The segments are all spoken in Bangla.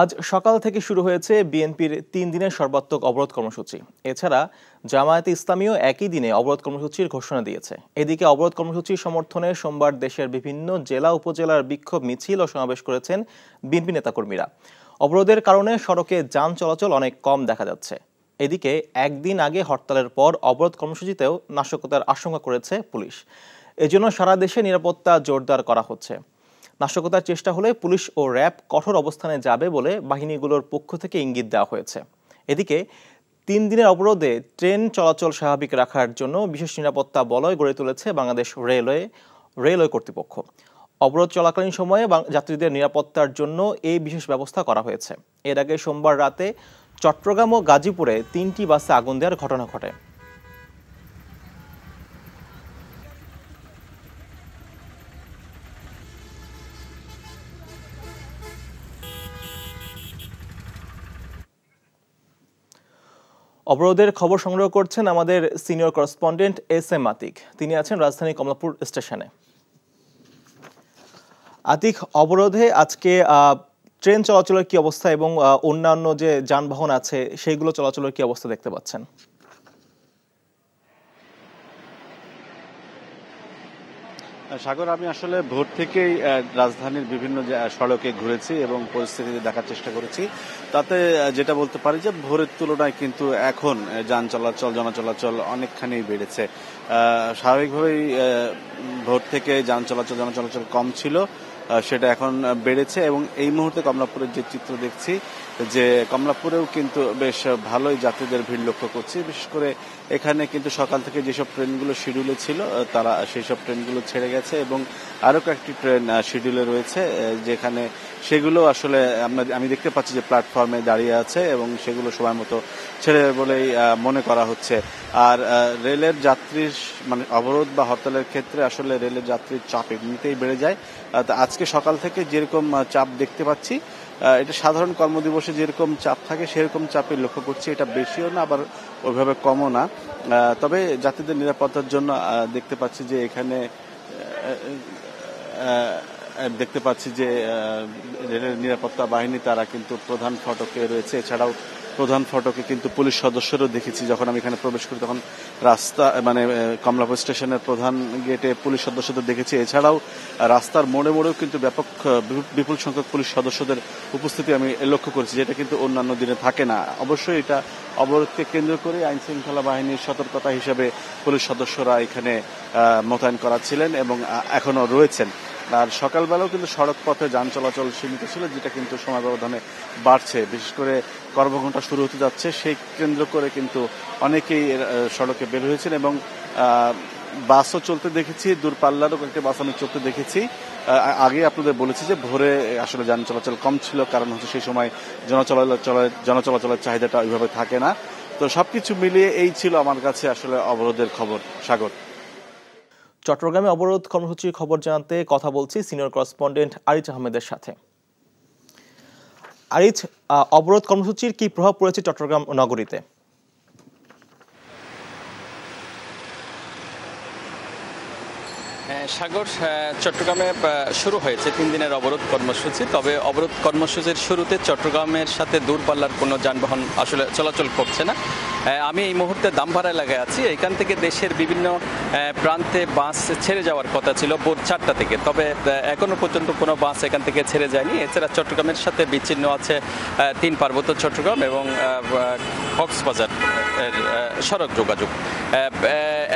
আজ সকাল থেকে শুরু হয়েছে বিএনপির তিন দিনের সর্বাত্মক অবরোধ কর্মসূচি এছাড়া জামায়াতে ইসলামীও একই দিনে অবরোধ কর্মসূচির ঘোষণা দিয়েছে এদিকে অবরোধ কর্মসূচির সমর্থনে সোমবার দেশের বিভিন্ন জেলা উপজেলার বিক্ষোভ মিছিল ও সমাবেশ করেছেন বিএনপি নেতাকর্মীরা অবরোধের কারণে সড়কে যান চলাচল অনেক কম দেখা যাচ্ছে এদিকে একদিন আগে হরতালের পর অবরোধ কর্মসূচিতেও নাশকতার আশঙ্কা করেছে পুলিশ এজন্য সারা দেশে নিরাপত্তা জোরদার করা হচ্ছে নাশকতার চেষ্টা হলে পুলিশ ও র্যাব কঠোর অবস্থানে যাবে বলে বাহিনীগুলোর পক্ষ থেকে ইঙ্গিত দেওয়া হয়েছে এদিকে তিন দিনের অবরোধে ট্রেন চলাচল স্বাভাবিক রাখার জন্য বিশেষ নিরাপত্তা বলয় গড়ে তুলেছে বাংলাদেশ রেলওয়ে রেলওয়ে কর্তৃপক্ষ অবরোধ চলাকালীন সময়ে যাত্রীদের নিরাপত্তার জন্য এই বিশেষ ব্যবস্থা করা হয়েছে এর আগে সোমবার রাতে চট্টগ্রাম ও গাজীপুরে তিনটি বাসে আগুন দেওয়ার ঘটনা ঘটে অবরোধের খবর সংগ্রহ করছেন আমাদের senior correspondent S M Atik তিনি আছেন রাজধানী কমলাপুর স্টেশনে আতিক অবরোধে আজকে ট্রেন চলাচলের কি অবস্থা এবং অন্যান্য যে যানবাহন আছে সেইগুলো চলাচলের কি অবস্থা দেখতে পাচ্ছেন সাগর আমি আসলে ভোর থেকেই রাজধানীর বিভিন্ন সড়কে ঘুরেছি এবং পরিস্থিতি দেখার চেষ্টা করেছি তাতে যেটা বলতে পারি যে ভোরের তুলনায় কিন্তু এখন যান চলাচল চলাচল অনেকখানি বেড়েছে স্বাভাবিকভাবেই ভোর থেকে যান চলাচল চলাচল কম ছিল সেটা এখন বেড়েছে এবং এই মুহূর্তে কমলাপুরের যে চিত্র দেখছি যে কমলাপুরেও কিন্তু বেশ ভালোই যাত্রীদের ভিড় লক্ষ্য করছি বিশেষ করে এখানে কিন্তু সকাল থেকে যেসব ট্রেনগুলো শিডিউলে ছিল তারা সেই সব ট্রেনগুলো ছেড়ে গেছে এবং আরও কয়েকটি ট্রেন শিডিউলে রয়েছে যেখানে সেগুলো আসলে আমি দেখতে পাচ্ছি যে প্ল্যাটফর্মে দাঁড়িয়ে আছে এবং সেগুলো সময় মতো ছেড়ে বলেই মনে করা হচ্ছে আর রেলের যাত্রীর মানে অবরোধ বা হরতালের ক্ষেত্রে আসলে রেলের যাত্রীর চাপ এমনিতেই বেড়ে যায় আজকে সকাল থেকে যেরকম চাপ দেখতে পাচ্ছি এটা সাধারণ কর্মদিবসে যেরকম চাপ থাকে সেরকম চাপে লক্ষ্য করছি এটা বেশিও না আবার ওইভাবে কমও না তবে যাত্রীদের নিরাপত্তার জন্য দেখতে পাচ্ছি যে এখানে দেখতে পাচ্ছি যে রেলের নিরাপত্তা বাহিনী তারা কিন্তু প্রধান ফটকে রয়েছে এছাড়াও প্রধান ফটকে কিন্তু পুলিশ সদস্যরও দেখেছি যখন আমি এখানে প্রবেশ করি তখন রাস্তা মানে কমলাপুর স্টেশনের প্রধান গেটে পুলিশ সদস্যদের দেখেছি এছাড়াও রাস্তার মোড়ে মোড়েও কিন্তু ব্যাপক বিপুল সংখ্যক পুলিশ সদস্যদের উপস্থিতি আমি লক্ষ্য করেছি যেটা কিন্তু অন্যান্য দিনে থাকে না অবশ্যই এটা অবরোধকে কেন্দ্র করে আইন শৃঙ্খলা বাহিনীর সতর্কতা হিসেবে পুলিশ সদস্যরা এখানে মোতায়েন করা ছিলেন এবং এখনও রয়েছেন আর সকালবেলাও কিন্তু সড়ক পথে যান চলাচল সীমিত ছিল যেটা কিন্তু সময় ব্যবধানে বাড়ছে বিশেষ করে কর্মঘণ্টা শুরু হতে যাচ্ছে সেই কেন্দ্র করে কিন্তু অনেকেই সড়কে বের হয়েছেন এবং বাসও চলতে দেখেছি দূরপাল্লারও কয়েকটি বাস আমি চলতে দেখেছি আগে আপনাদের বলেছি যে ভোরে আসলে যান চলাচল কম ছিল কারণ হচ্ছে সেই সময় জনচলাচলের চাহিদাটা ওইভাবে থাকে না তো সবকিছু মিলিয়ে এই ছিল আমার কাছে আসলে অবরোধের খবর স্বাগত চট্টগ্রামে অবরোধ কর্মসূচির খবর জানাতে কথা বলছি সিনিয়র করসপন্ডেন্ট আরিজ আহমেদের সাথে আরিজ অবরোধ কর্মসূচির কি প্রভাব পড়েছে চট্টগ্রাম নগরীতে হ্যাঁ, সাগর চট্টগ্রামে শুরু হয়েছে তিন দিনের অবরোধ কর্মসূচি তবে অবরোধ কর্মসূচির শুরুতে চট্টগ্রামের সাথে দূরপাল্লার কোনো যানবাহন আসলে চলাচল করছে না আমি এই মুহূর্তে দামভাড়া এলাকায় আছি এখান থেকে দেশের বিভিন্ন প্রান্তে বাস ছেড়ে যাওয়ার কথা ছিল ভোর চারটা থেকে তবে এখনও পর্যন্ত কোনো বাস এখান থেকে ছেড়ে যায়নি এছাড়া চট্টগ্রামের সাথে বিচ্ছিন্ন আছে তিন পার্বত্য চট্টগ্রাম এবং কক্সবাজার সড়ক যোগাযোগ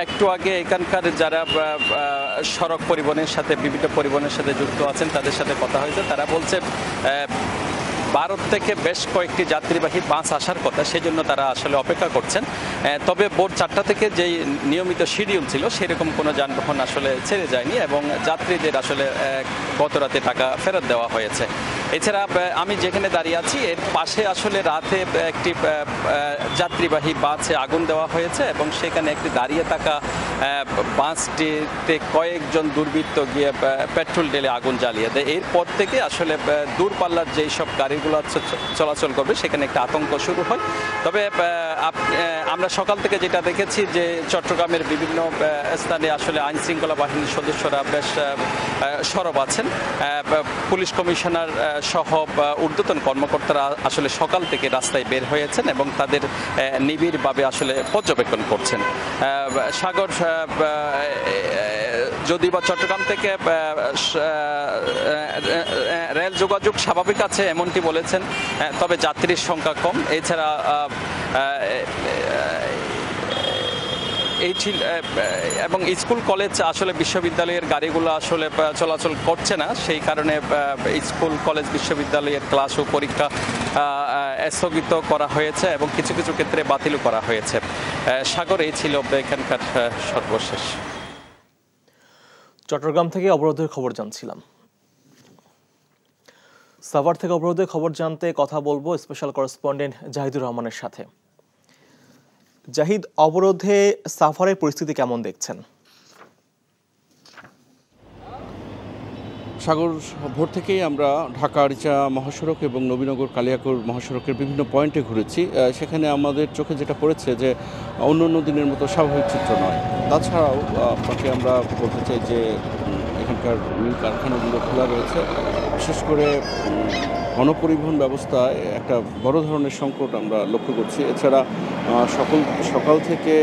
একটু আগে এখানকার যারা সড়ক পরিবহনের সাথে বিভিন্ন পরিবহনের সাথে যুক্ত আছেন তাদের সাথে কথা হয়েছে তারা বলছে ভারত থেকে বেশ কয়েকটি যাত্রীবাহী বাস আসার কথা সেজন্য তারা আসলে অপেক্ষা করছেন তবে বোর্ড চারটা থেকে যে নিয়মিত শিডিউল ছিল সেরকম কোনো যানবাহন আসলে ছেড়ে যায়নি এবং যাত্রীদের আসলে গত রাতে টাকা ফেরত দেওয়া হয়েছে এছাড়া আমি যেখানে দাঁড়িয়ে আছি এর পাশে আসলে রাতে একটি যাত্রীবাহী বাসে আগুন দেওয়া হয়েছে এবং সেখানে একটি দাঁড়িয়ে থাকা বাসটিতে কয়েকজন দুর্বৃত্ত গিয়ে পেট্রোল ঢেলে আগুন জ্বালিয়ে দেয় এরপর থেকে আসলে দূরপাল্লার যেই সব গাড়িগুলো চলাচল করবে সেখানে একটা আতঙ্ক শুরু হয় তবে আমরা সকাল থেকে যেটা দেখেছি যে চট্টগ্রামের বিভিন্ন স্থানে আসলে আইন শৃঙ্খলা বাহিনীর সদস্যরা বেশ সরব আছেন পুলিশ কমিশনার সহ ঊর্ধ্বতন কর্মকর্তারা আসলে সকাল থেকে রাস্তায় বের হয়েছেন এবং তাদের নিবিড়ভাবে আসলে পর্যবেক্ষণ করছেন সাগর যদি বা চট্টগ্রাম থেকে রেল যোগাযোগ স্বাভাবিক আছে এমনটি বলেছেন তবে যাত্রীর সংখ্যা কম এছাড়া এই এবং স্কুল কলেজ আসলে বিশ্ববিদ্যালয়ের গাড়িগুলো আসলে চলাচল করছে না সেই কারণে স্কুল কলেজ বিশ্ববিদ্যালয়ের ক্লাস ও পরীক্ষা স্থগিত করা হয়েছে এবং কিছু কিছু ক্ষেত্রে বাতিল করা হয়েছে সাগরে ছিল এখানকার সর্বশেষ চট্টগ্রাম থেকে অবরোধের খবর জানছিলাম সাভার থেকে অবরোধের খবর জানতে কথা বলবো স্পেশাল করেসপন্ডেন্ট জাহিদুর রহমানের সাথে জাহিদ অবরোধে সাফারের পরিস্থিতি কেমন দেখছেন সাগর ভোর থেকেই আমরা ঢাকা আরিচা মহাসড়ক এবং নবীনগর কালিয়াকুর মহাসড়কের বিভিন্ন পয়েন্টে ঘুরেছি সেখানে আমাদের চোখে যেটা পড়েছে যে অন্য অন্য দিনের মতো স্বাভাবিক চিত্র নয় তাছাড়াও আপনাকে আমরা বলতে চাই যে এখানকার মিল কারখানাগুলো খোলা রয়েছে বিশেষ করে গণপরিবহন ব্যবস্থায় একটা বড় ধরনের সংকট আমরা লক্ষ্য করছি এছাড়া সকল সকাল থেকে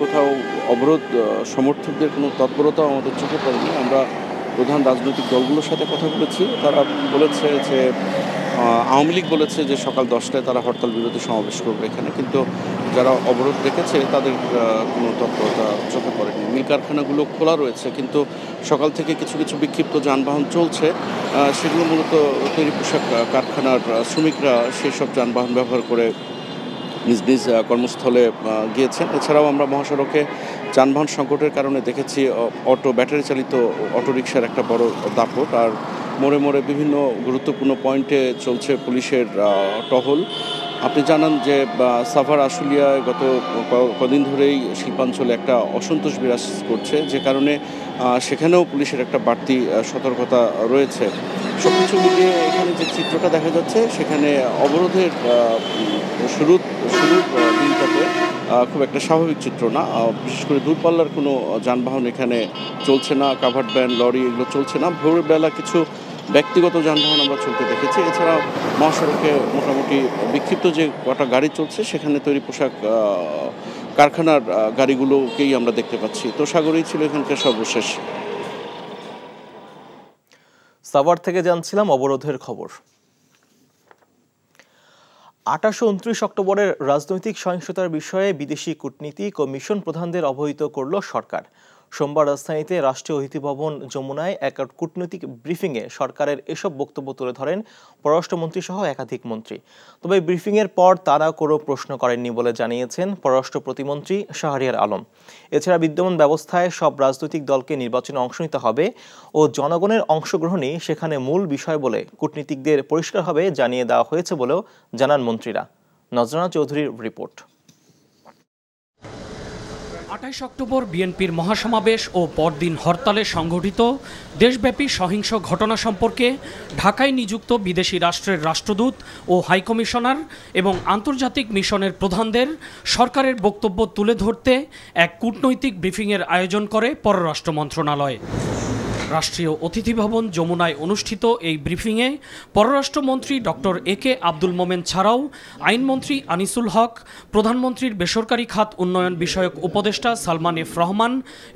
কোথাও অবরোধ সমর্থকদের কোনো তৎপরতাও আমাদের চোখে পড়েনি আমরা প্রধান রাজনৈতিক দলগুলোর সাথে কথা বলেছি তারা বলেছে যে আওয়ামী লীগ বলেছে যে সকাল দশটায় তারা হরতাল বিরোধী সমাবেশ করবে এখানে কিন্তু যারা অবরোধ রেখেছে তাদের কোনো তৎপরতা চোখে পড়েনি মিল কারখানাগুলো খোলা রয়েছে কিন্তু সকাল থেকে কিছু কিছু বিক্ষিপ্ত যানবাহন চলছে সেগুলো মূলত তৈরি পোশাক কারখানার শ্রমিকরা সেসব যানবাহন ব্যবহার করে নিজ নিজ কর্মস্থলে গিয়েছেন এছাড়াও আমরা মহাসড়কে যানবাহন সংকটের কারণে দেখেছি অটো ব্যাটারি চালিত অটোরিকশার একটা বড় দাপট আর মোড়ে মোড়ে বিভিন্ন গুরুত্বপূর্ণ পয়েন্টে চলছে পুলিশের টহল আপনি জানান যে সাভার আশুলিয়ায় গত কদিন ধরেই শিল্পাঞ্চলে একটা অসন্তোষ বিরাজ করছে যে কারণে সেখানেও পুলিশের একটা বাড়তি সতর্কতা রয়েছে সব কিছু মিলিয়ে এখানে যে চিত্রটা দেখা যাচ্ছে সেখানে অবরোধের শুরু শুরু খুব একটা স্বাভাবিক চিত্র না বিশেষ করে দূরপাল্লার কোনো যানবাহন এখানে চলছে না কাভার্ড ভ্যান লরি এগুলো চলছে না ভোরবেলা কিছু ব্যক্তিগত যানবাহন আমরা চলতে দেখেছি এছাড়াও মহাসড়কে মোটামুটি বিক্ষিপ্ত যে কটা গাড়ি চলছে সেখানে তৈরি পোশাক কারখানার গাড়িগুলোকেই আমরা দেখতে পাচ্ছি তো সাগরেই ছিল এখানকার সর্বশেষ সাভার থেকে জানছিলাম অবরোধের খবর আঠাশো উনত্রিশ অক্টোবরের রাজনৈতিক সহিংসতার বিষয়ে বিদেশি কূটনীতি কমিশন প্রধানদের অবহিত করল সরকার সোমবার রাজধানীতে রাষ্ট্রীয় অতিথি ভবন যমুনায় এক কূটনৈতিক ব্রিফিংয়ে সরকারের এসব বক্তব্য তুলে ধরেন পররাষ্ট্রমন্ত্রী সহ একাধিক মন্ত্রী তবে ব্রিফিংয়ের পর তারা কোনো প্রশ্ন করেননি বলে জানিয়েছেন পররাষ্ট্র প্রতিমন্ত্রী শাহরিয়ার আলম এছাড়া বিদ্যমান ব্যবস্থায় সব রাজনৈতিক দলকে নির্বাচনে অংশ নিতে হবে ও জনগণের অংশগ্রহণই সেখানে মূল বিষয় বলে কূটনীতিকদের পরিষ্কারভাবে জানিয়ে দেওয়া হয়েছে বলেও জানান মন্ত্রীরা নজরানা চৌধুরীর রিপোর্ট আঠাইশ অক্টোবর বিএনপির মহাসমাবেশ ও পরদিন হরতালে সংগঠিত দেশব্যাপী সহিংস ঘটনা সম্পর্কে ঢাকায় নিযুক্ত বিদেশি রাষ্ট্রের রাষ্ট্রদূত ও হাইকমিশনার এবং আন্তর্জাতিক মিশনের প্রধানদের সরকারের বক্তব্য তুলে ধরতে এক কূটনৈতিক ব্রিফিংয়ের আয়োজন করে পররাষ্ট্র মন্ত্রণালয় রাষ্ট্রীয় অতিথি ভবন যমুনায় অনুষ্ঠিত এই ব্রিফিংয়ে পররাষ্ট্রমন্ত্রী ডক্টর এ কে আব্দুল মোমেন ছাড়াও আইনমন্ত্রী আনিসুল হক প্রধানমন্ত্রীর বেসরকারি খাত উন্নয়ন বিষয়ক উপদেষ্টা সালমান এফ রহমান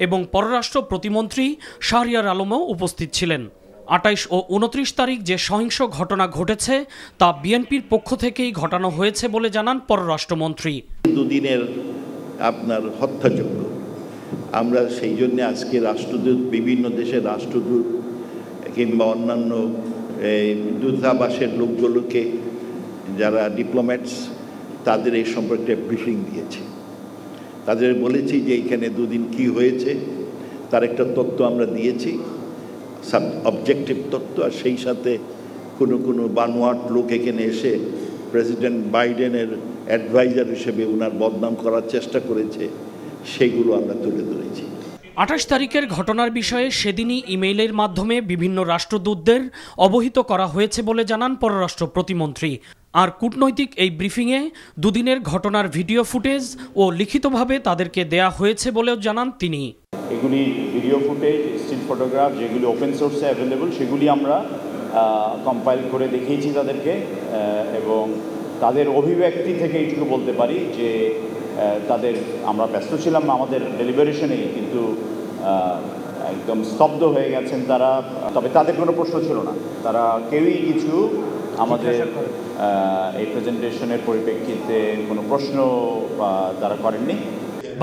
এবং পররাষ্ট্র প্রতিমন্ত্রী শাহরিয়ার আলমও উপস্থিত ছিলেন আটাইশ ও উনত্রিশ তারিখ যে সহিংস ঘটনা ঘটেছে তা বিএনপির পক্ষ থেকেই ঘটানো হয়েছে বলে জানান পররাষ্ট্রমন্ত্রী দুদিনের আপনার হত্যাযোগ্য আমরা সেই জন্যে আজকে রাষ্ট্রদূত বিভিন্ন দেশের রাষ্ট্রদূত কিংবা অন্যান্য দূতাবাসের লোকগুলোকে যারা ডিপ্লোম্যাটস তাদের এই সম্পর্কে ব্রিফিং দিয়েছে তাদের বলেছি যে এইখানে দুদিন কি হয়েছে তার একটা তত্ত্ব আমরা দিয়েছি সাব অবজেক্টিভ তত্ত্ব আর সেই সাথে কোনো কোনো বানোয়াট লোক এখানে এসে প্রেসিডেন্ট বাইডেনের অ্যাডভাইজার হিসেবে ওনার বদনাম করার চেষ্টা করেছে সেগুলো আমরা তুলে ধরেছি আঠাশ তারিখের ঘটনার বিষয়ে সেদিনই ইমেইলের মাধ্যমে বিভিন্ন রাষ্ট্রদূতদের অবহিত করা হয়েছে বলে জানান পররাষ্ট্র প্রতিমন্ত্রী আর কূটনৈতিক এই ব্রিফিংয়ে দুদিনের ঘটনার ভিডিও ফুটেজ ও লিখিতভাবে তাদেরকে দেয়া হয়েছে বলেও জানান তিনি এগুলি ভিডিও ফুটেজ স্টিল ফটোগ্রাফ যেগুলি ওপেন সোর্সে অ্যাভেলেবল সেগুলি আমরা কম্পাইল করে দেখিয়েছি তাদেরকে এবং তাদের অভিব্যক্তি থেকে এইটুকু বলতে পারি যে তাদের আমরা ব্যস্ত ছিলাম আমাদের ডেলিভারেশনে কিন্তু একদম স্তব্ধ হয়ে গেছেন তারা তবে তাদের কোনো প্রশ্ন ছিল না তারা কেউই কিছু আমাদের এই প্রেজেন্টেশনের পরিপ্রেক্ষিতে কোনো প্রশ্ন তারা করেননি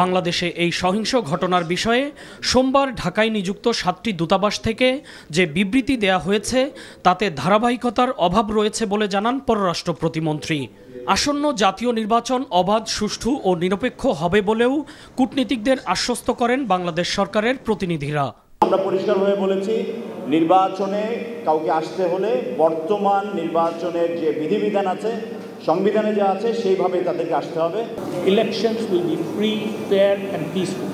বাংলাদেশে এই সহিংস ঘটনার বিষয়ে সোমবার ঢাকায় নিযুক্ত সাতটি দূতাবাস থেকে যে বিবৃতি দেয়া হয়েছে তাতে ধারাবাহিকতার অভাব রয়েছে বলে জানান পররাষ্ট্র প্রতিমন্ত্রী আসন্ন জাতীয় নির্বাচন অবাধ সুষ্ঠু ও নিরপেক্ষ হবে বলেও কূটনীতিকদের আশ্বস্ত করেন বাংলাদেশ সরকারের প্রতিনিধিরা আমরা পরিষ্কারভাবে বলেছি নির্বাচনে কাউকে আসতে হলে বর্তমান নির্বাচনের যে বিধিবিধান আছে সংবিধানে যা আছে সেইভাবে তাদেরকে আসতে হবে election will be free fair and peaceful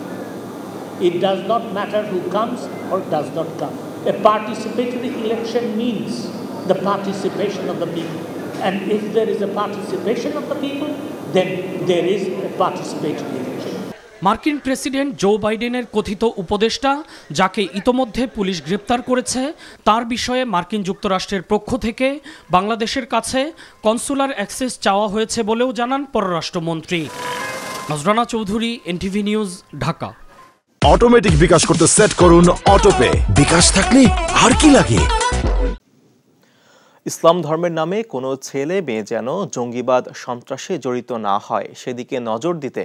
it does not matter who comes or does not come a participatory election means the participation of the people and if there is a participation of the people, then there is a participatory election. মার্কিন প্রেসিডেন্ট জো বাইডেনের কথিত উপদেষ্টা যাকে ইতোমধ্যে পুলিশ গ্রেপ্তার করেছে তার বিষয়ে মার্কিন যুক্তরাষ্ট্রের পক্ষ থেকে বাংলাদেশের কাছে কনসুলার অ্যাক্সেস চাওয়া হয়েছে বলেও জানান পররাষ্ট্রমন্ত্রী Nazrana Chowdhury NTV news Dhaka automatic bKash করতে সেট করুন অটোপে বিকাশ থাকলে আর কি লাগে ইসলাম ধর্মের নামে কোনো ছেলে মেয়ে যেন জঙ্গিবাদ সন্ত্রাসে জড়িত না হয় সেদিকে নজর দিতে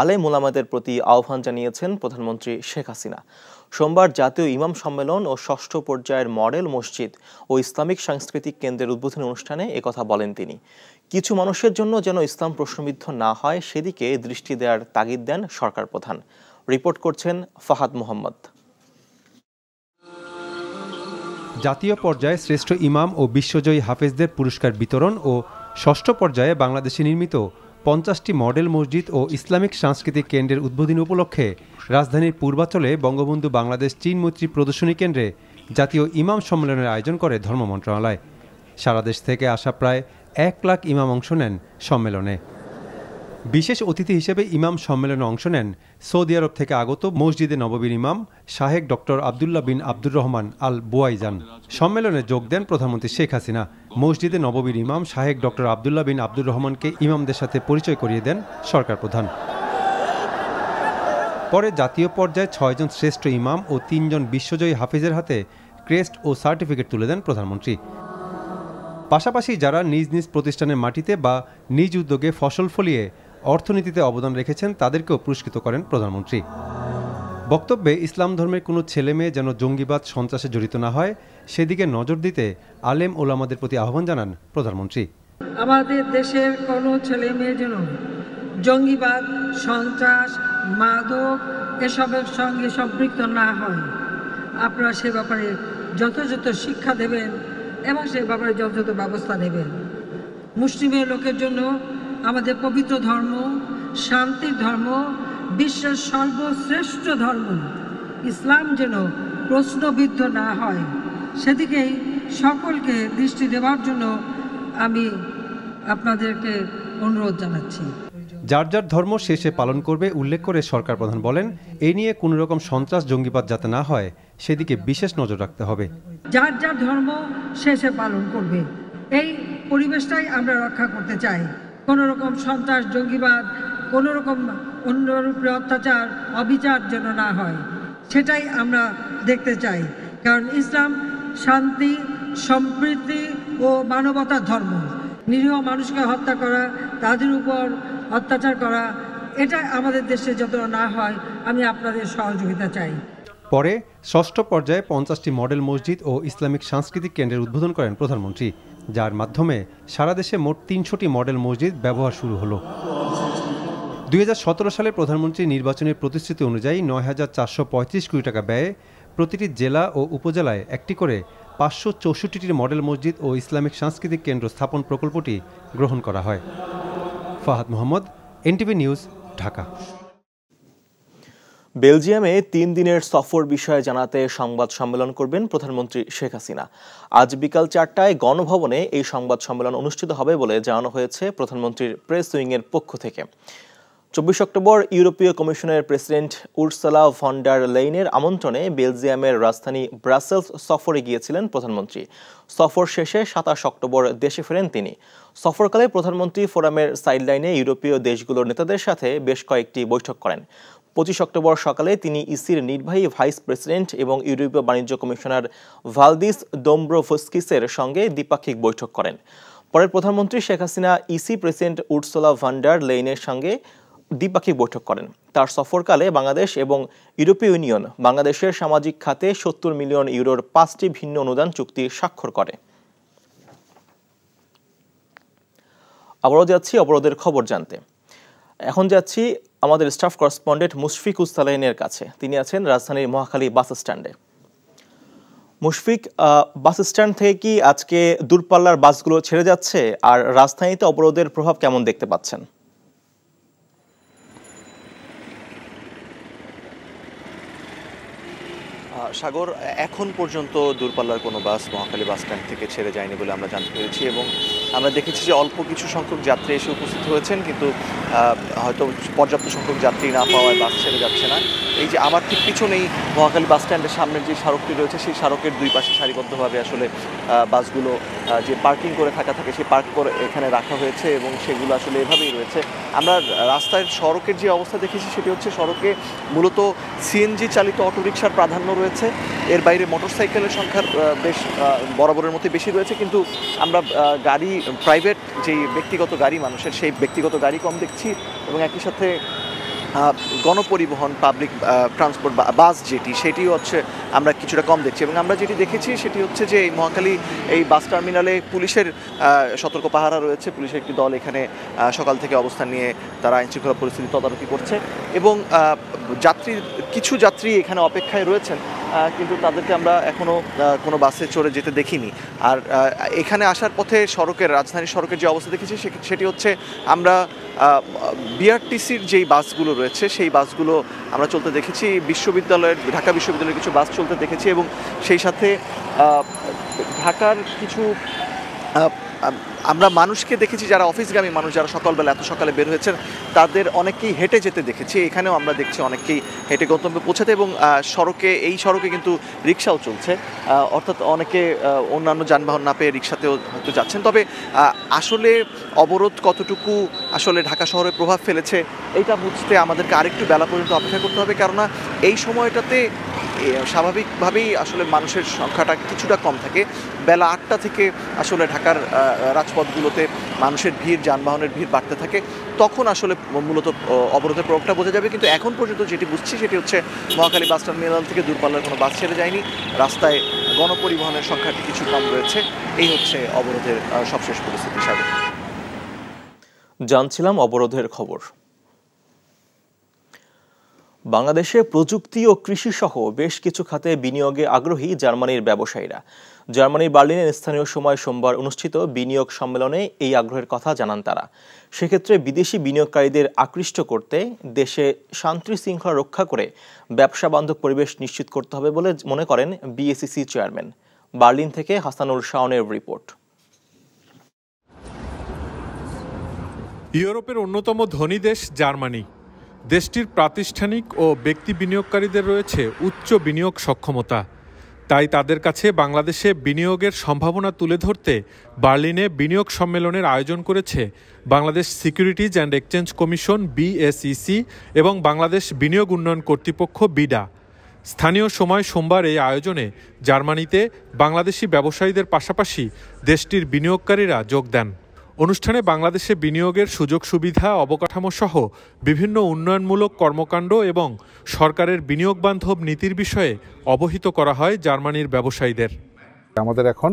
আলে মোলামাদের প্রতি আহ্বান জানিয়েছেন প্রধানমন্ত্রী শেখ হাসিনা সোমবার জাতীয় ইমাম সম্মেলন ও ষষ্ঠ পর্যায়ের মডেল মসজিদ ও ইসলামিক সাংস্কৃতিক কেন্দ্রের উদ্বোধনী অনুষ্ঠানে একথা বলেন তিনি কিছু মানুষের জন্য যেন ইসলাম প্রশ্নবিদ্ধ না হয় সেদিকে দৃষ্টি দেওয়ার তাগিদ দেন সরকার প্রধান রিপোর্ট করছেন ফাহাদ মোহাম্মদ জাতীয় পর্যায়ে শ্রেষ্ঠ ইমাম ও বিশ্বজয়ী হাফেজদের পুরস্কার বিতরণ ও ষষ্ঠ পর্যায়ে বাংলাদেশে নির্মিত পঞ্চাশটি মডেল মসজিদ ও ইসলামিক সাংস্কৃতিক কেন্দ্রের উদ্বোধনী উপলক্ষে রাজধানীর পূর্বাচলে বঙ্গবন্ধু বাংলাদেশ চীন মৈত্রী প্রদর্শনী কেন্দ্রে জাতীয় ইমাম সম্মেলনের আয়োজন করে ধর্ম মন্ত্রণালয় সারাদেশ থেকে আসা প্রায় এক লাখ ইমাম অংশ নেন সম্মেলনে বিশেষ অতিথি হিসেবে ইমাম সম্মেলনে অংশ নেন সৌদি আরব থেকে আগত মসজিদে নববীর ইমাম শাহেক doctor Abdullah bin Abdur Rahman Al Buaijan সম্মেলনে যোগ দেন প্রধানমন্ত্রী শেখ হাসিনা মসজিদে নববীর ইমাম শাহেক ডক্টর আবদুল্লাহ বিন আব্দুর রহমানকে ইমামদের সাথে পরিচয় করিয়ে দেন সরকার প্রধান পরে জাতীয় পর্যায়ে ছয়জন শ্রেষ্ঠ ইমাম ও তিনজন বিশ্বজয়ী হাফিজের হাতে ক্রেস্ট ও সার্টিফিকেট তুলে দেন প্রধানমন্ত্রী পাশাপাশি যারা নিজ নিজ প্রতিষ্ঠানের মাটিতে বা নিজ উদ্যোগে ফসল ফলিয়ে অর্থনীতিতে অবদান রেখেছেন তাদেরকেও পুরস্কৃত করেন প্রধানমন্ত্রী বক্তব্যে ইসলাম ধর্মের কোনো ছেলে মেয়ে যেন জঙ্গিবাদ সন্ত্রাসে জড়িত না হয় সেদিকে নজর দিতে আলেম ওলামাদের প্রতি আহ্বান জানান প্রধানমন্ত্রী আমাদের দেশের কোনো ছেলে মেয়ে যেন জঙ্গিবাদ সন্ত্রাস মাদক এসবের সঙ্গে সম্পৃক্ত না হয় আপনারা সে ব্যাপারে যথাযথ শিক্ষা দেবেন এবং সে ব্যাপারে যথাযথ ব্যবস্থা নেবেন মুসলিমের লোকের জন্য আমাদের পবিত্র ধর্ম শান্তির ধর্ম বিশ্বের সর্বশ্রেষ্ঠ ধর্ম ইসলাম যেন প্রশ্নবিদ্ধ না হয় সেদিকেই সকলকে দৃষ্টি দেওয়ার জন্য আমি আপনাদেরকে অনুরোধ জানাচ্ছি যার যার ধর্ম শেষে পালন করবে উল্লেখ করে সরকার প্রধান বলেন এ নিয়ে কোনো রকম সন্ত্রাস জঙ্গিবাদ যাতে না হয় সেদিকে বিশেষ নজর রাখতে হবে যার যার ধর্ম শেষে পালন করবে এই পরিবেশটাই আমরা রক্ষা করতে চাই কোনো রকম সন্ত্রাস জঙ্গিবাদ কোনো রকম অন্যের অত্যাচার অবিচার যেন না হয় সেটাই আমরা দেখতে চাই কারণ ইসলাম শান্তি সম্প্রীতি ও মানবতার ধর্ম নিরীহ মানুষকে হত্যা করা তাদের উপর অত্যাচার করা এটা আমাদের দেশে যত না হয় আমি আপনাদের সহযোগিতা চাই পরে ষষ্ঠ পর্যায়ে পঞ্চাশটি মডেল মসজিদ ও ইসলামিক সাংস্কৃতিক কেন্দ্রের উদ্বোধন করেন প্রধানমন্ত্রী যার মাধ্যমে সারা দেশে মোট তিনশোটি মডেল মসজিদ ব্যবহার শুরু হলো দুই সালে প্রধানমন্ত্রী নির্বাচনের প্রতিশ্রুতি অনুযায়ী নয় হাজার চারশো পঁয়ত্রিশ কোটি টাকা ব্যয়ে প্রতিটি জেলা ও উপজেলায় একটি করে পাঁচশো চৌষট্টিটির মডেল মসজিদ ও ইসলামিক সাংস্কৃতিক কেন্দ্র স্থাপন প্রকল্পটি গ্রহণ করা হয় ফাহাদ মোহাম্মদ এনটিভি নিউজ ঢাকা বেলজিয়ামে তিন দিনের সফর বিষয়ে জানাতে সংবাদ সম্মেলন করবেন প্রধানমন্ত্রী শেখ হাসিনা আজ বিকাল চারটায় গণভবনে এই সংবাদ সম্মেলন অনুষ্ঠিত হবে বলে জানানো হয়েছে প্রধানমন্ত্রীর প্রেস উইংয়ের পক্ষ থেকে চব্বিশ অক্টোবর ইউরোপীয় কমিশনের প্রেসিডেন্ট উর্সালা ভন্ডার লেইনের আমন্ত্রণে বেলজিয়ামের রাজধানী ব্রাসেলস সফরে গিয়েছিলেন প্রধানমন্ত্রী সফর শেষে সাতাশ অক্টোবর দেশে ফেরেন তিনি সফরকালে প্রধানমন্ত্রী ফোরামের সাইডলাইনে ইউরোপীয় দেশগুলোর নেতাদের সাথে বেশ কয়েকটি বৈঠক করেন পঁচিশ অক্টোবর সকালে তিনি ইসির নির্বাহী ভাইস প্রেসিডেন্ট এবং ইউরোপীয় বাণিজ্য কমিশনার ভালদিস ডোমব্রোভস্কিসের সঙ্গে দ্বিপাক্ষিক বৈঠক করেন পরে প্রধানমন্ত্রী Sheikh Hasina EC president Ursula von der লেইনের সঙ্গে দ্বিপাক্ষিক বৈঠক করেন তার সফরকালে বাংলাদেশ এবং ইউরোপীয় ইউনিয়ন বাংলাদেশের সামাজিক খাতে সত্তর মিলিয়ন ইউরোর পাঁচটি ভিন্ন অনুদান চুক্তি স্বাক্ষর করে আবারও যাচ্ছি অবরোধের খবর জানতে এখন যাচ্ছি আমাদের স্টাফ করসপন্ডেন্ট মুশফিক উস্তালাইনের কাছে তিনি আছেন রাজধানীর মহাখালী বাস স্ট্যান্ডে মুশফিক বাস স্ট্যান্ড থেকে কি আজকে দূরপাল্লার বাসগুলো ছেড়ে যাচ্ছে আর রাজধানীতে অবরোধের প্রভাব কেমন দেখতে পাচ্ছেন সাগর এখন পর্যন্ত দূরপাল্লার কোনো বাস মহাকালী বাস স্ট্যান্ড থেকে ছেড়ে যায়নি বলে আমরা জানতে পেরেছি এবং আমরা দেখেছি যে অল্প কিছু সংখ্যক যাত্রী এসে উপস্থিত হয়েছেন কিন্তু হয়তো পর্যাপ্ত সংখ্যক যাত্রী না পাওয়ায় বাস ছেড়ে যাচ্ছে না এই যে আমার ঠিক পিছনেই মহাকালী বাস স্ট্যান্ডের সামনের যে সড়কটি রয়েছে সেই সড়কের দুই পাশে সারিবদ্ধভাবে আসলে বাসগুলো যে পার্কিং করে থাকা থাকে সেই পার্ক করে এখানে রাখা হয়েছে এবং সেগুলো আসলে এভাবেই রয়েছে আমরা রাস্তায় সড়কের যে অবস্থা দেখেছি সেটি হচ্ছে সড়কে মূলত সিএনজি চালিত অটোরিকশার প্রাধান্য রয়েছে এর বাইরে মোটরসাইকেলের সংখ্যার বেশ বরাবরের মধ্যে বেশি রয়েছে কিন্তু আমরা গাড়ি প্রাইভেট যেই ব্যক্তিগত গাড়ি মানুষের সেই ব্যক্তিগত গাড়ি কম দেখছি এবং একই সাথে গণপরিবহন পাবলিক ট্রান্সপোর্ট বাস যেটি সেটি হচ্ছে আমরা কিছুটা কম দেখছি এবং আমরা যেটি দেখেছি সেটি হচ্ছে যে এই মহাকালী এই বাস টার্মিনালে পুলিশের সতর্ক পাহারা রয়েছে পুলিশের একটি দল এখানে সকাল থেকে অবস্থান নিয়ে তারা আইনশৃঙ্খলা পরিস্থিতি তদারকি করছে এবং যাত্রী কিছু যাত্রী এখানে অপেক্ষায় রয়েছেন কিন্তু তাদেরকে আমরা এখনও কোনো বাসে চড়ে যেতে দেখিনি আর এখানে আসার পথে সড়কের রাজধানী সড়কের যে অবস্থা দেখেছি সেটি হচ্ছে আমরা বিআরটিসির যেই বাসগুলো রয়েছে সেই বাসগুলো আমরা চলতে দেখেছি বিশ্ববিদ্যালয়ের ঢাকা বিশ্ববিদ্যালয়ের কিছু বাস চলতে দেখেছি এবং সেই সাথে ঢাকার কিছু আমরা মানুষকে দেখেছি যারা অফিসগামী মানুষ যারা সকালবেলা এত সকালে বের হয়েছেন তাদের অনেকেই হেঁটে যেতে দেখেছি এখানেও আমরা দেখছি অনেকেই হেঁটে গন্তব্যে পৌঁছাতে এবং সড়কে এই সড়কে কিন্তু রিক্সাও চলছে অর্থাৎ অনেকে অন্যান্য যানবাহন না পেয়ে রিক্সাতেও হয়তো যাচ্ছেন তবে আসলে অবরোধ কতটুকু আসলে ঢাকা শহরে প্রভাব ফেলেছে এটা বুঝতে আমাদেরকে আরেকটু বেলা পর্যন্ত অপেক্ষা করতে হবে কেননা এই সময়টাতে স্বাভাবিকভাবেই আসলে মানুষের সংখ্যাটা কিছুটা কম থাকে বেলা আটটা থেকে আসলে ঢাকার রাজপথগুলোতে মানুষের ভিড় যানবাহনের ভিড় বাড়তে থাকে তখন আসলে মূলত অবরোধের প্রভাবটা বোঝা যাবে কিন্তু এখন পর্যন্ত যেটি বুঝছি সেটি হচ্ছে মহাকালী বাস টার্মিনাল থেকে দূরপাল্লার কোনো বাস ছেড়ে যায়নি রাস্তায় গণপরিবহনের সংখ্যাটি কিছু কম রয়েছে এই হচ্ছে অবরোধের সবশেষ পরিস্থিতি সাবেক জানছিলাম অবরোধের খবর বাংলাদেশে প্রযুক্তি ও কৃষিসহ বেশ কিছু খাতে বিনিয়োগে আগ্রহী জার্মানির ব্যবসায়ীরা জার্মানির বার্লিনের স্থানীয় সময় সোমবার অনুষ্ঠিত বিনিয়োগ সম্মেলনে এই আগ্রহের কথা জানান তারা সেক্ষেত্রে বিদেশি বিনিয়োগকারীদের আকৃষ্ট করতে দেশে শান্তি শৃঙ্খলা রক্ষা করে ব্যবসা বান্ধব পরিবেশ নিশ্চিত করতে হবে বলে মনে করেন বিএসিসি চেয়ারম্যান বার্লিন থেকে হাসানুল শাওনের রিপোর্ট ইউরোপের অন্যতম ধনী দেশ জার্মানি দেশটির প্রাতিষ্ঠানিক ও ব্যক্তি বিনিয়োগকারীদের রয়েছে উচ্চ বিনিয়োগ সক্ষমতা তাই তাদের কাছে বাংলাদেশে বিনিয়োগের সম্ভাবনা তুলে ধরতে বার্লিনে বিনিয়োগ সম্মেলনের আয়োজন করেছে Bangladesh securities and exchange commission BSEC e এবং বাংলাদেশ বিনিয়োগ উন্নয়ন কর্তৃপক্ষ বিডা স্থানীয় সময় সোমবার এই আয়োজনে জার্মানিতে বাংলাদেশি ব্যবসায়ীদের পাশাপাশি দেশটির বিনিয়োগকারীরা যোগ দেন অনুষ্ঠানে বাংলাদেশে বিনিয়োগের সুযোগ সুবিধা অবকাঠামো সহ বিভিন্ন উন্নয়নমূলক কর্মকাণ্ড এবং সরকারের বিনিয়োগ বান্ধব নীতির বিষয়ে অবহিত করা হয় জার্মানির ব্যবসায়ীদের আমাদের এখন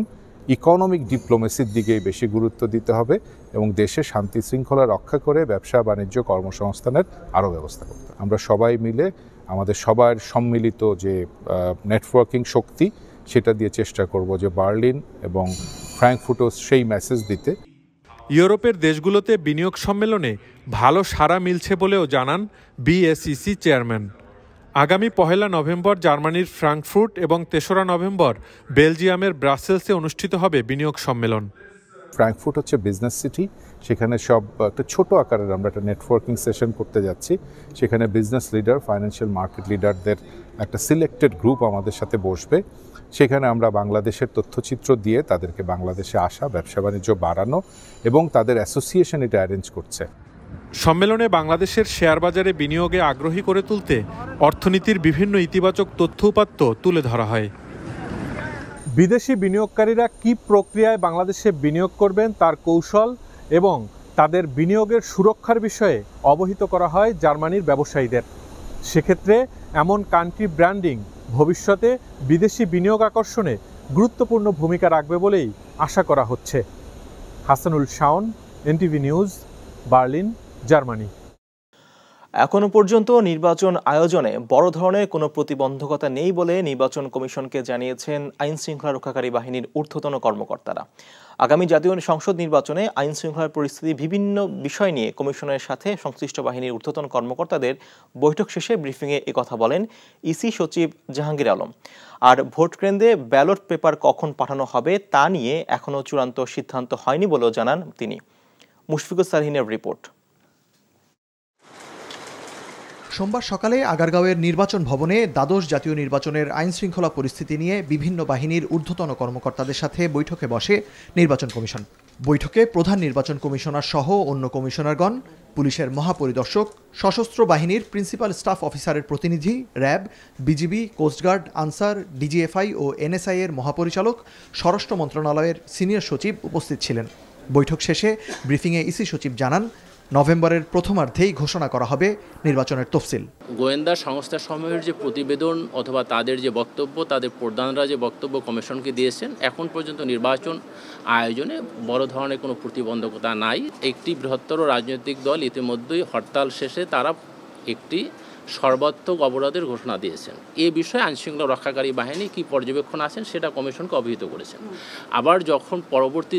ইকোনমিক ডিপ্লোমেসির দিকে বেশি গুরুত্ব দিতে হবে এবং দেশে শান্তি শৃঙ্খলা রক্ষা করে ব্যবসা বাণিজ্য কর্মসংস্থানের আরও ব্যবস্থা করতে আমরা সবাই মিলে আমাদের সবার সম্মিলিত যে নেটওয়ার্কিং শক্তি সেটা দিয়ে চেষ্টা করব যে বার্লিন এবং ফ্র্যাঙ্কফুটও সেই মেসেজ দিতে ইউরোপের দেশগুলোতে বিনিয়োগ সম্মেলনে ভালো সাড়া মিলছে বলেও জানান বিএসইসি e চেয়ারম্যান আগামী পহেলা নভেম্বর জার্মানির ফ্রাঙ্কফুর্ট এবং তেসরা নভেম্বর বেলজিয়ামের ব্রাসেলসে অনুষ্ঠিত হবে বিনিয়োগ সম্মেলন ফ্র্যাঙ্কফুট হচ্ছে বিজনেস সিটি সেখানে সব একটা ছোট আকারের আমরা একটা নেটওয়ার্কিং সেশন করতে যাচ্ছি সেখানে বিজনেস লিডার ফাইন্যান্সিয়াল মার্কেট লিডারদের একটা সিলেক্টেড গ্রুপ আমাদের সাথে বসবে সেখানে আমরা বাংলাদেশের তথ্যচিত্র দিয়ে তাদেরকে বাংলাদেশে আসা ব্যবসা বাণিজ্য বাড়ানো এবং তাদের অ্যাসোসিয়েশন এটা অ্যারেঞ্জ করছে সম্মেলনে বাংলাদেশের শেয়ার বাজারে বিনিয়োগে আগ্রহী করে তুলতে অর্থনীতির বিভিন্ন ইতিবাচক তথ্য উপাত্ত তুলে ধরা হয় বিদেশি বিনিয়োগকারীরা কি প্রক্রিয়ায় বাংলাদেশে বিনিয়োগ করবেন তার কৌশল এবং তাদের বিনিয়োগের সুরক্ষার বিষয়ে অবহিত করা হয় জার্মানির ব্যবসায়ীদের সেক্ষেত্রে এমন কান্ট্রি ব্র্যান্ডিং ভবিষ্যতে বিদেশি বিনিয়োগ আকর্ষণে গুরুত্বপূর্ণ ভূমিকা রাখবে বলেই আশা করা হচ্ছে Hasanul Shaon NTV news Berlin Germany এখনও পর্যন্ত নির্বাচন আয়োজনে বড় ধরনের কোনো প্রতিবন্ধকতা নেই বলে নির্বাচন কমিশনকে জানিয়েছেন আইনশৃঙ্খলা রক্ষাকারী বাহিনীর ঊর্ধ্বতন কর্মকর্তারা আগামী জাতীয় সংসদ নির্বাচনে আইন শৃঙ্খলার পরিস্থিতি বিভিন্ন বিষয় নিয়ে কমিশনের সাথে সংশ্লিষ্ট বাহিনীর ঊর্ধ্বতন কর্মকর্তাদের বৈঠক শেষে ব্রিফিংয়ে কথা বলেন ইসি সচিব জাহাঙ্গীর আলম আর ভোট কেন্দ্রে ব্যালট পেপার কখন পাঠানো হবে তা নিয়ে এখনও চূড়ান্ত সিদ্ধান্ত হয়নি বলেও জানান তিনি মুশফিকুর সালহিনের রিপোর্ট সোমবার সকালে আগারগাঁওয়ের নির্বাচন ভবনে দ্বাদশ জাতীয় নির্বাচনের আইন শৃঙ্খলা পরিস্থিতি নিয়ে বিভিন্ন বাহিনীর ঊর্ধ্বতন কর্মকর্তাদের সাথে বৈঠকে বসে নির্বাচন কমিশন বৈঠকে প্রধান নির্বাচন কমিশনার সহ অন্য কমিশনারগণ পুলিশের মহাপরিদর্শক সশস্ত্র বাহিনীর প্রিন্সিপাল স্টাফ অফিসারের প্রতিনিধি RAB BGB coastguard Ansar DGFI ও এনএসআই এর মহাপরিচালক স্বরাষ্ট্র মন্ত্রণালয়ের সিনিয়র সচিব উপস্থিত ছিলেন বৈঠক শেষে ব্রিফিংয়ে ইসি সচিব জানান নভেম্বরের প্রথমার্ধেই ঘোষণা করা হবে নির্বাচনের তফসিল গোয়েন্দা সংস্থা সমূহের যে প্রতিবেদন অথবা তাদের যে বক্তব্য তাদের প্রধানরা যে বক্তব্য কমিশনকে দিয়েছেন এখন পর্যন্ত নির্বাচন আয়োজনে বড় ধরনের কোনো প্রতিবন্ধকতা নাই একটি বৃহত্তর রাজনৈতিক দল ইতিমধ্যেই হরতাল শেষে তারা একটি সর্বাত্মক অবরোধের ঘোষণা দিয়েছেন এ বিষয়ে আইনশৃঙ্খলা রক্ষাকারী বাহিনী কি পর্যবেক্ষণ আছেন সেটা কমিশনকে অবহিত করেছেন আবার যখন পরবর্তী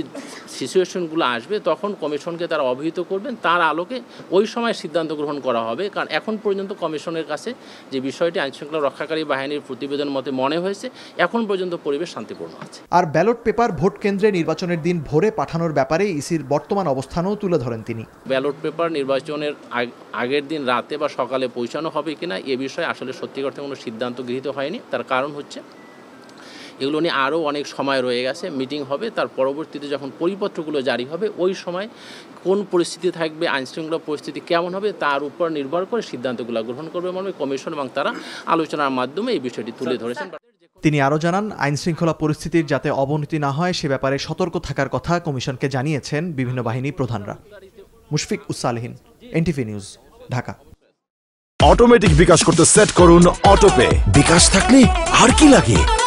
সিচুয়েশনগুলো আসবে তখন কমিশনকে তারা অবহিত করবেন তার আলোকে ওই সময় সিদ্ধান্ত গ্রহণ করা হবে কারণ এখন পর্যন্ত কমিশনের কাছে যে বিষয়টি আইনশৃঙ্খলা রক্ষাকারী বাহিনীর প্রতিবেদন মতে মনে হয়েছে এখন পর্যন্ত পরিবেশ শান্তিপূর্ণ আছে আর ব্যালট পেপার ভোট কেন্দ্রে নির্বাচনের দিন ভোরে পাঠানোর ব্যাপারে ইসির বর্তমান অবস্থানও তুলে ধরেন তিনি ব্যালট পেপার নির্বাচনের আগের দিন রাতে বা সকালে পৌঁছানো হবে হবে কি না এ বিষয়ে আসলে সত্যিকার করতে কোনো সিদ্ধান্ত গৃহীত হয়নি তার কারণ হচ্ছে এগুলো নিয়ে আরও অনেক সময় রয়ে গেছে মিটিং হবে তার পরবর্তীতে যখন পরিপত্রগুলো জারি হবে ওই সময় কোন পরিস্থিতি থাকবে আইনশৃঙ্খলা পরিস্থিতি কেমন হবে তার উপর নির্ভর করে সিদ্ধান্তগুলো গ্রহণ করবে মর্মে কমিশন এবং তারা আলোচনার মাধ্যমে এই বিষয়টি তুলে ধরেছেন তিনি আরও জানান আইনশৃঙ্খলা পরিস্থিতির যাতে অবনতি না হয় সে ব্যাপারে সতর্ক থাকার কথা কমিশনকে জানিয়েছেন বিভিন্ন বাহিনী প্রধানরা মুশফিক উসালহীন NTV news Dhaka automatic bKash করতে সেট করুন অটোপে বিকাশ থাকলে আর কি লাগে